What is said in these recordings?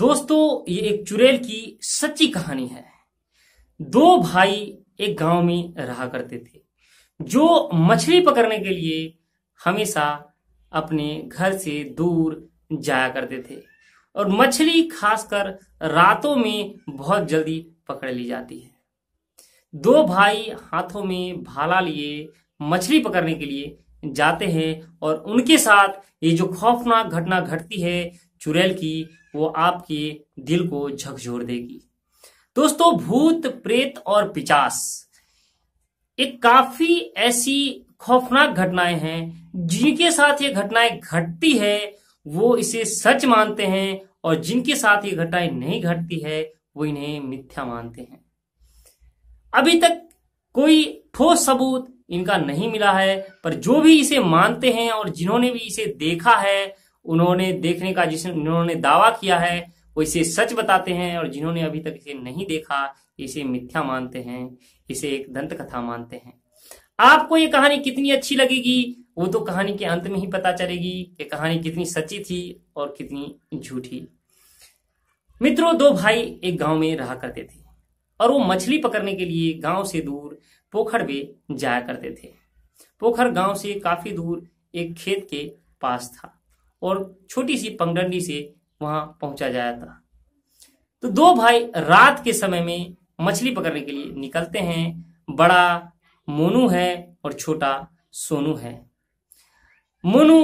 दोस्तों ये एक चुड़ैल की सच्ची कहानी है दो भाई एक गांव में रहा करते थे जो मछली पकड़ने के लिए हमेशा अपने घर से दूर जाया करते थे और मछली खासकर रातों में बहुत जल्दी पकड़ ली जाती है दो भाई हाथों में भाला लिए मछली पकड़ने के लिए जाते हैं और उनके साथ ये जो खौफनाक घटना घटती है चुड़ैल की वो आपके दिल को झकझोर देगी दोस्तों भूत प्रेत और पिचास एक काफी ऐसी खौफनाक घटनाएं हैं जिनके साथ ये घटनाएं घटती है वो इसे सच मानते हैं और जिनके साथ ये घटनाएं नहीं घटती है वो इन्हें मिथ्या मानते हैं अभी तक कोई ठोस सबूत इनका नहीं मिला है पर जो भी इसे मानते हैं और जिन्होंने भी इसे देखा है उन्होंने देखने का जिस उन्होंने दावा किया है वो इसे सच बताते हैं और जिन्होंने अभी तक इसे नहीं देखा इसे मिथ्या मानते हैं इसे एक दंत कथा मानते हैं आपको ये कहानी कितनी अच्छी लगेगी वो तो कहानी के अंत में ही पता चलेगी कि कहानी कितनी सच्ची थी और कितनी झूठी मित्रों दो भाई एक गांव में रहा करते थे और वो मछली पकड़ने के लिए गांव से दूर पोखर में जाया करते थे पोखर गांव से काफी दूर एक खेत के पास था और छोटी सी पंगडंडी से वहां पहुंचा जाया था तो दो भाई रात के समय में मछली पकड़ने के लिए निकलते हैं बड़ा मोनू है और छोटा सोनू है मोनू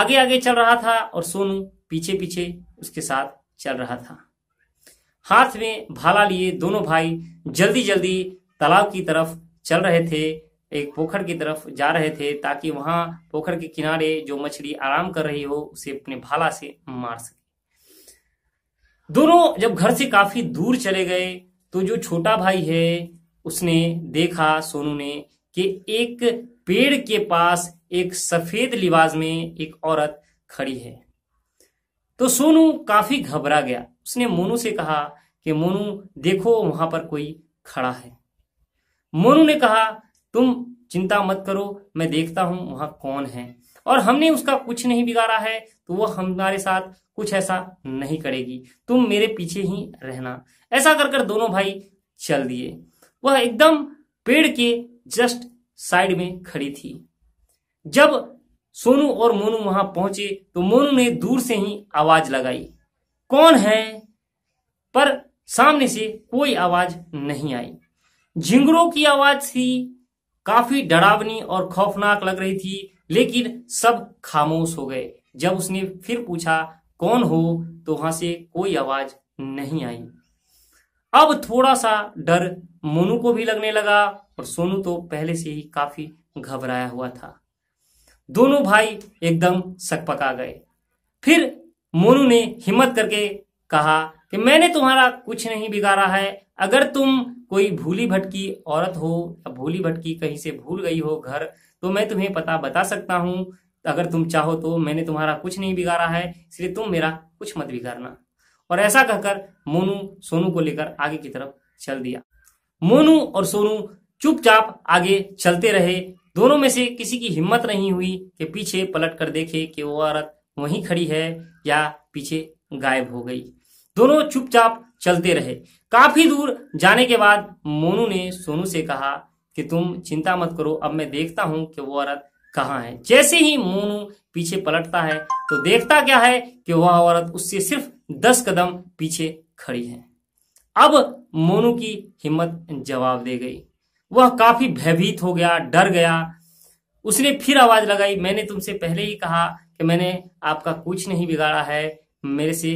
आगे आगे चल रहा था और सोनू पीछे पीछे उसके साथ चल रहा था हाथ में भाला लिए दोनों भाई जल्दी जल्दी तालाब की तरफ चल रहे थे एक पोखर की तरफ जा रहे थे ताकि वहां पोखर के किनारे जो मछली आराम कर रही हो उसे अपने भाला से मार सके दोनों जब घर से काफी दूर चले गए तो जो छोटा भाई है उसने देखा सोनू ने कि एक पेड़ के पास एक सफेद लिबास में एक औरत खड़ी है तो सोनू काफी घबरा गया उसने मोनू से कहा कि मोनू देखो वहां पर कोई खड़ा है मोनू ने कहा तुम चिंता मत करो मैं देखता हूं वहां कौन है और हमने उसका कुछ नहीं बिगाड़ा है तो वो हमारे साथ कुछ ऐसा नहीं करेगी तुम मेरे पीछे ही रहना ऐसा कर कर दोनों भाई चल दिए वह एकदम पेड़ के जस्ट साइड में खड़ी थी जब सोनू और मोनू वहां पहुंचे तो मोनू ने दूर से ही आवाज लगाई कौन है पर सामने से कोई आवाज नहीं आई झिंगरों की आवाज थी काफी डरावनी और खौफनाक लग रही थी लेकिन सब खामोश हो गए जब उसने फिर पूछा कौन हो तो वहां से कोई आवाज नहीं आई अब थोड़ा सा डर मोनू को भी लगने लगा और सोनू तो पहले से ही काफी घबराया हुआ था दोनों भाई एकदम सकपका गए फिर मोनू ने हिम्मत करके कहा कि मैंने तुम्हारा कुछ नहीं बिगाड़ा है अगर तुम कोई भूली भटकी औरत हो या भूली भटकी कहीं से भूल गई हो घर तो मैं तुम्हें पता बता सकता हूं अगर तुम चाहो तो मैंने तुम्हारा कुछ नहीं बिगाड़ा है इसलिए तुम मेरा कुछ मत बिगाड़ना और ऐसा कहकर मोनू सोनू को लेकर आगे की तरफ चल दिया मोनू और सोनू चुपचाप आगे चलते रहे दोनों में से किसी की हिम्मत नहीं हुई कि पीछे पलट कर देखे कि वो औरत वहीं खड़ी है या पीछे गायब हो गई दोनों चुपचाप चलते रहे काफी दूर जाने के बाद मोनू ने सोनू से कहा कि तुम चिंता मत करो अब मैं देखता हूं कि वो औरत कहाँ है जैसे ही मोनू पीछे पलटता है तो देखता क्या है कि वह औरत उससे सिर्फ दस कदम पीछे खड़ी है अब मोनू की हिम्मत जवाब दे गई वह काफी भयभीत हो गया डर गया उसने फिर आवाज लगाई मैंने तुमसे पहले ही कहा कि मैंने आपका कुछ नहीं बिगाड़ा है मेरे से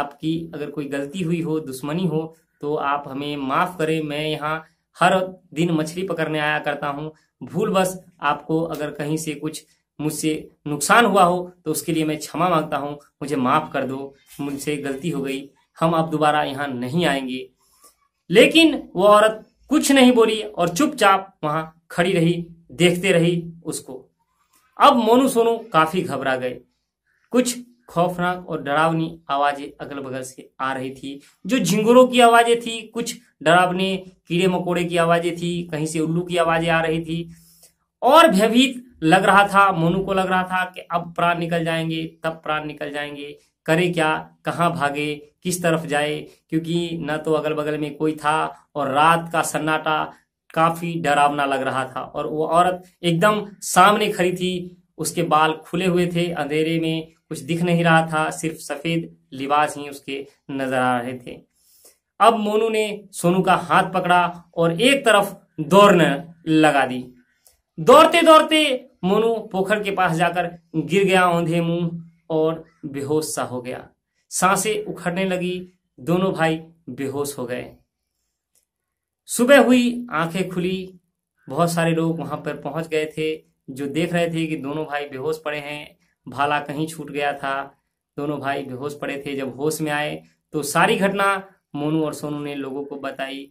आपकी अगर कोई गलती हुई हो दुश्मनी हो तो आप हमें माफ़ करें मैं यहाँ हर दिन मछली पकड़ने आया करता हूँ भूल बस आपको अगर कहीं से कुछ मुझसे नुकसान हुआ हो तो उसके लिए मैं क्षमा मांगता हूँ मुझे माफ़ कर दो मुझसे गलती हो गई हम अब दोबारा यहाँ नहीं आएंगे लेकिन वो औरत कुछ नहीं बोली और चुपचाप वहां खड़ी रही देखते रही उसको अब मोनू सोनू काफी घबरा गए कुछ खौफनाक और डरावनी आवाजें अगल बगल से आ रही थी जो झिंगुरों की आवाजें थी कुछ डरावने कीड़े मकोड़े की आवाजें थी कहीं से उल्लू की आवाजें आ रही थी और भयभीत लग रहा था मोनू को लग रहा था कि अब प्राण निकल जाएंगे तब प्राण निकल जाएंगे करे क्या कहाँ भागे किस तरफ जाए क्योंकि न तो अगल बगल में कोई था और रात का सन्नाटा काफी डरावना लग रहा था और वो औरत एकदम सामने खड़ी थी उसके बाल खुले हुए थे अंधेरे में कुछ दिख नहीं रहा था सिर्फ सफेद लिबास ही उसके नजर आ रहे थे अब मोनू ने सोनू का हाथ पकड़ा और एक तरफ दौड़ने लगा दी दौड़ते दौड़ते मोनू पोखर के पास जाकर गिर गया औंधे मुंह और बेहोश सा हो गया सांसें उखड़ने लगी दोनों भाई बेहोश हो गए सुबह हुई आंखें खुली बहुत सारे लोग वहां पर पहुंच गए थे जो देख रहे थे कि दोनों भाई बेहोश पड़े हैं भाला कहीं छूट गया था दोनों भाई बेहोश पड़े थे जब होश में आए तो सारी घटना मोनू और सोनू ने लोगों को बताई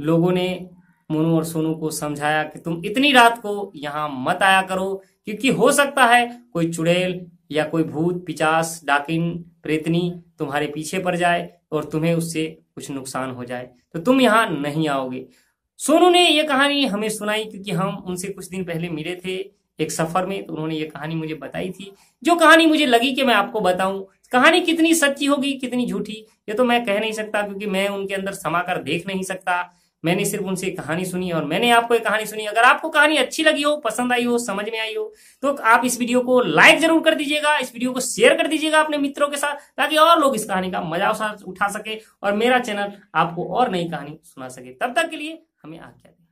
लोगों ने मोनू और सोनू को समझाया कि तुम इतनी रात को यहाँ मत आया करो क्योंकि हो सकता है कोई चुड़ैल या कोई भूत पिचास डाकिन प्रेतनी तुम्हारे पीछे पड़ जाए और तुम्हें उससे कुछ नुकसान हो जाए तो तुम यहाँ नहीं आओगे सोनू ने ये कहानी हमें सुनाई क्योंकि हम उनसे कुछ दिन पहले मिले थे एक सफर में तो उन्होंने ये कहानी मुझे बताई थी जो कहानी मुझे लगी कि मैं आपको बताऊं कहानी कितनी सच्ची होगी कितनी झूठी ये तो मैं कह नहीं सकता क्योंकि मैं उनके अंदर समाकर देख नहीं सकता मैंने सिर्फ उनसे कहानी सुनी और मैंने आपको एक कहानी सुनी अगर आपको कहानी अच्छी लगी हो पसंद आई हो समझ में आई हो तो आप इस वीडियो को लाइक जरूर कर दीजिएगा इस वीडियो को शेयर कर दीजिएगा अपने मित्रों के साथ ताकि और लोग इस कहानी का मजा उठा सके और मेरा चैनल आपको और नई कहानी सुना सके तब तक के लिए हमें आज्ञा